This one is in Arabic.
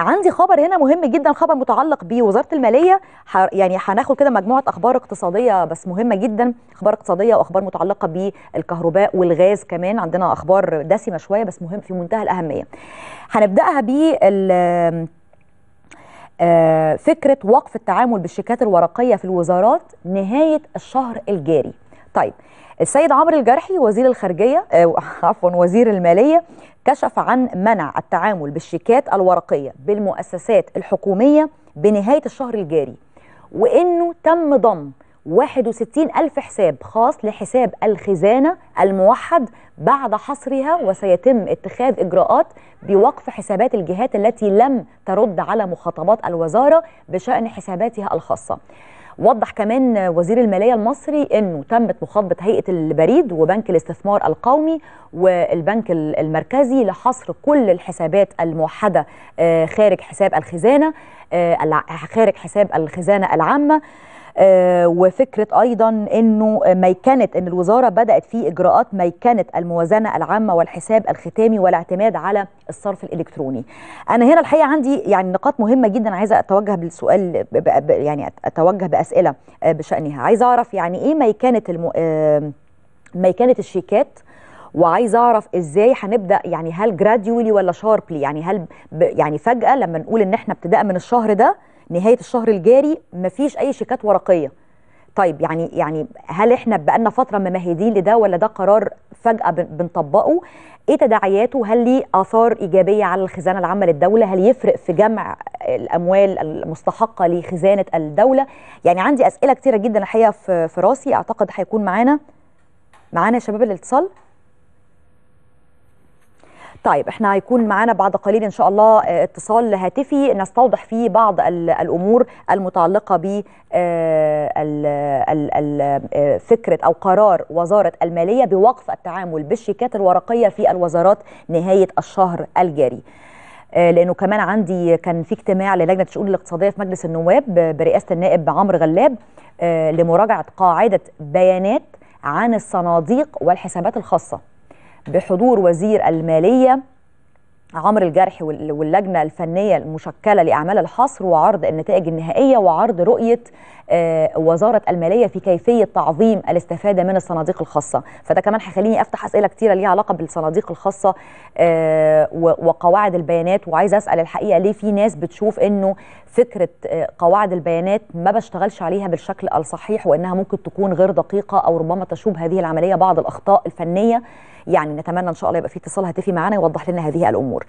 عندي خبر هنا مهم جدا خبر متعلق بوزاره الماليه يعني هناخد كده مجموعه اخبار اقتصاديه بس مهمه جدا اخبار اقتصاديه واخبار متعلقه بالكهرباء والغاز كمان عندنا اخبار دسمه شويه بس مهم في منتهى الاهميه هنبداها ب آه، فكره وقف التعامل بالشيكات الورقيه في الوزارات نهايه الشهر الجاري طيب السيد عمرو الجرحي وزير الخارجية آه، عفوا وزير المالية كشف عن منع التعامل بالشيكات الورقية بالمؤسسات الحكومية بنهاية الشهر الجاري وإنه تم ضم 61 ألف حساب خاص لحساب الخزانة الموحد بعد حصرها وسيتم اتخاذ إجراءات بوقف حسابات الجهات التي لم ترد على مخاطبات الوزارة بشأن حساباتها الخاصة وضح كمان وزير الماليه المصري انه تمت مخاطبه هيئه البريد وبنك الاستثمار القومي والبنك المركزي لحصر كل الحسابات الموحده آه، خارج حساب الخزانه آه، خارج حساب الخزانه العامه آه، وفكره ايضا انه ميكنه ان الوزاره بدات في اجراءات ميكنه الموازنه العامه والحساب الختامي والاعتماد على الصرف الالكتروني. انا هنا الحقيقه عندي يعني نقاط مهمه جدا عايزه اتوجه بالسؤال يعني اتوجه باسئله آه، بشانها، عايزه اعرف يعني ايه ميكنه المو... ميكنه الشيكات وعايزه اعرف ازاي هنبدا يعني هل جراديولي ولا شاربلي يعني هل ب... يعني فجاه لما نقول ان احنا ابتداء من الشهر ده نهايه الشهر الجاري مفيش اي شيكات ورقيه طيب يعني يعني هل احنا بقالنا فتره ممهدين لده ولا ده قرار فجاه بنطبقه ايه تداعياته هل ليه اثار ايجابيه على الخزانه العامه للدوله هل يفرق في جمع الاموال المستحقه لخزانه الدوله يعني عندي اسئله كتيره جدا الحقيقه في راسي اعتقد هيكون معانا معانا يا شباب الاتصال طيب احنا هيكون معانا بعد قليل ان شاء الله آه، اتصال هاتفي نستوضح فيه بعض الامور المتعلقه ب آه، آه، فكره او قرار وزاره الماليه بوقف التعامل بالشيكات الورقيه في الوزارات نهايه الشهر الجاري. لانه كمان عندي كان في اجتماع للجنه الشؤون الاقتصاديه في مجلس النواب برئاسه النائب عمرو غلاب لمراجعه قاعده بيانات عن الصناديق والحسابات الخاصه. بحضور وزير الماليه عمرو الجرح واللجنه الفنيه المشكله لاعمال الحصر وعرض النتائج النهائيه وعرض رؤيه آه، وزاره الماليه في كيفيه تعظيم الاستفاده من الصناديق الخاصه فده كمان هيخليني افتح اسئله كتيره ليها علاقه بالصناديق الخاصه آه، وقواعد البيانات وعايزه اسال الحقيقه ليه في ناس بتشوف انه فكره آه، قواعد البيانات ما بشتغلش عليها بالشكل الصحيح وانها ممكن تكون غير دقيقه او ربما تشوب هذه العمليه بعض الاخطاء الفنيه يعني نتمنى ان شاء الله يبقى في اتصال هاتفي معانا يوضح لنا هذه الامور